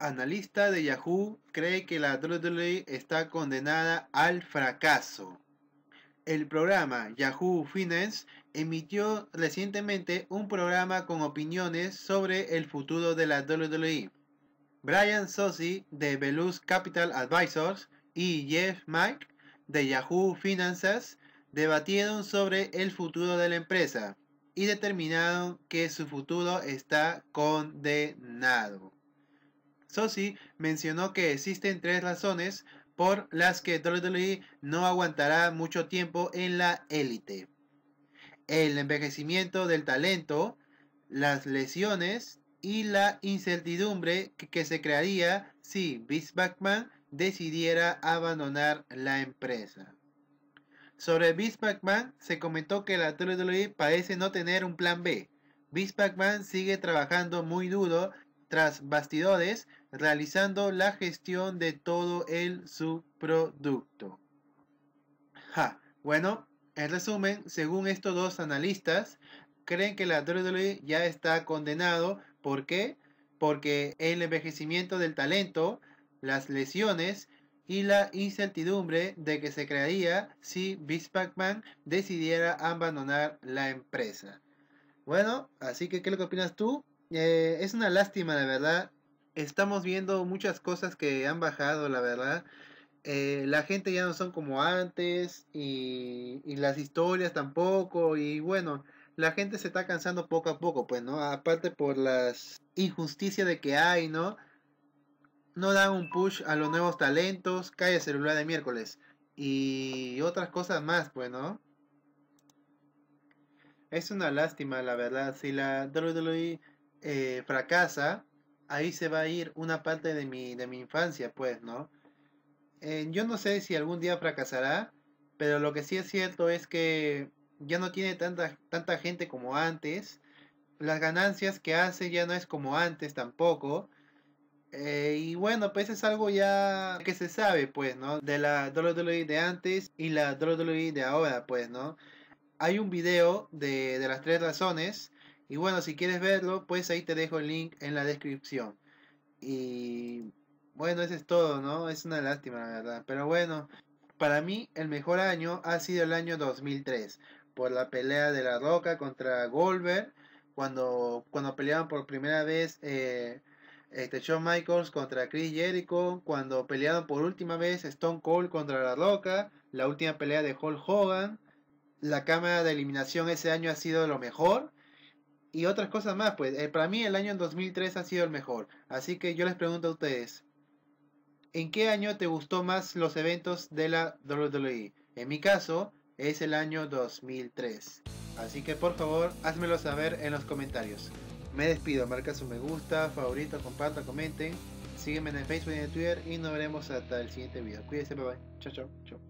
analista de Yahoo cree que la WWE está condenada al fracaso. El programa Yahoo Finance emitió recientemente un programa con opiniones sobre el futuro de la WWE. Brian Sossi de Belus Capital Advisors y Jeff Mike de Yahoo Finances debatieron sobre el futuro de la empresa y determinaron que su futuro está condenado. Sosi mencionó que existen tres razones por las que WWE no aguantará mucho tiempo en la élite. El envejecimiento del talento, las lesiones y la incertidumbre que, se crearía si Vince decidiera abandonar la empresa. Sobre Vince se comentó que la WWE parece no tener un plan B. Vince sigue trabajando muy duro tras bastidores realizando la gestión de todo el subproducto. Bueno, en resumen, según estos dos analistas, creen que la WWE ya está condenado. ¿Por qué? Porque el envejecimiento del talento, las lesiones y la incertidumbre de que se crearía si Vince McMahon decidiera abandonar la empresa. Bueno, así que ¿qué es lo que opinas tú? Eh, es una lástima, la verdad. Estamos viendo muchas cosas que han bajado, la verdad. Eh, la gente ya no son como antes y, las historias tampoco. Y bueno, la gente se está cansando poco a poco, pues, ¿no? Aparte por las injusticias de que hay, ¿no? No dan un push a los nuevos talentos. Calle celular de miércoles. Y otras cosas más, pues, ¿no? Es una lástima, la verdad. Si la WWE eh, fracasa, ahí se va a ir una parte de mi, de mi infancia, pues, ¿no? Eh, yo no sé si algún día fracasará, pero lo que sí es cierto es que ya no tiene tanta, tanta gente como antes, las ganancias que hace ya no es como antes tampoco, eh, y bueno, pues es algo ya que se sabe, pues, ¿no? De la WWE de antes y la WWE de ahora, pues, ¿no? Hay un video de, de las tres razones y bueno, si quieres verlo, pues ahí te dejo el link en la descripción. Y bueno, eso es todo, ¿no? Es una lástima, la verdad. Pero bueno, para mí el mejor año ha sido el año 2003, por la pelea de La Roca contra Goldberg, cuando, cuando peleaban por primera vez eh, este Shawn Michaels contra Chris Jericho, cuando pelearon por última vez Stone Cold contra La Roca, la última pelea de Hulk Hogan. La cámara de eliminación ese año ha sido lo mejor y otras cosas más, pues eh, para mí el año 2003 ha sido el mejor. Así que yo les pregunto a ustedes, ¿en qué año te gustó más los eventos de la WWE? En mi caso, es el año 2003. Así que por favor, házmelo saber en los comentarios. Me despido, marca su me gusta, favorito, compartan, comenten. Sígueme en el Facebook y en Twitter y nos veremos hasta el siguiente video. Cuídense, bye bye. Chao, chao, chao.